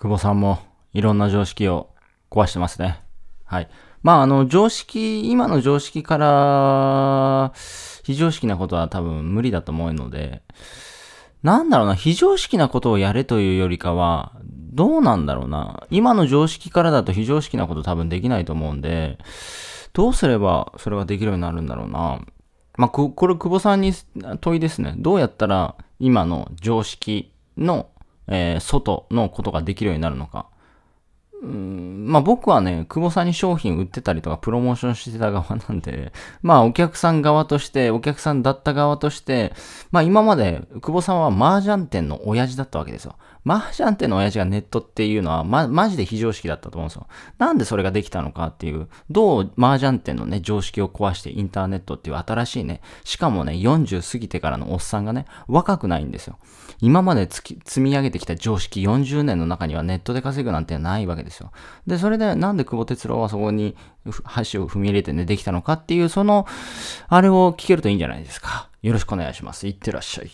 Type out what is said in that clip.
久保さんもいろんな常識を壊してますね。はい。まあ、あの、常識、今の常識から、非常識なことは多分無理だと思うので、なんだろうな、非常識なことをやれというよりかは、どうなんだろうな。今の常識からだと非常識なこと多分できないと思うんで、どうすればそれができるようになるんだろうな。まあ、これ、久保さんに問いですね。どうやったら今の常識のえー、外のことができるようになるのか。うんまあ僕はね、久保さんに商品売ってたりとかプロモーションしてた側なんで、まあお客さん側として、お客さんだった側として、まあ今まで久保さんは麻雀店の親父だったわけですよ。麻雀店の親父がネットっていうのは、ま、マジで非常識だったと思うんですよ。なんでそれができたのかっていう、どう麻雀店のね、常識を壊してインターネットっていう新しいね、しかもね、40過ぎてからのおっさんがね、若くないんですよ。今まで積み上げてきた常識40年の中にはネットで稼ぐなんてないわけですよ。ですよ。で、それでなんで久保哲郎はそこに箸を踏み入れてね、できたのかっていう、その、あれを聞けるといいんじゃないですか。よろしくお願いします。いってらっしゃい。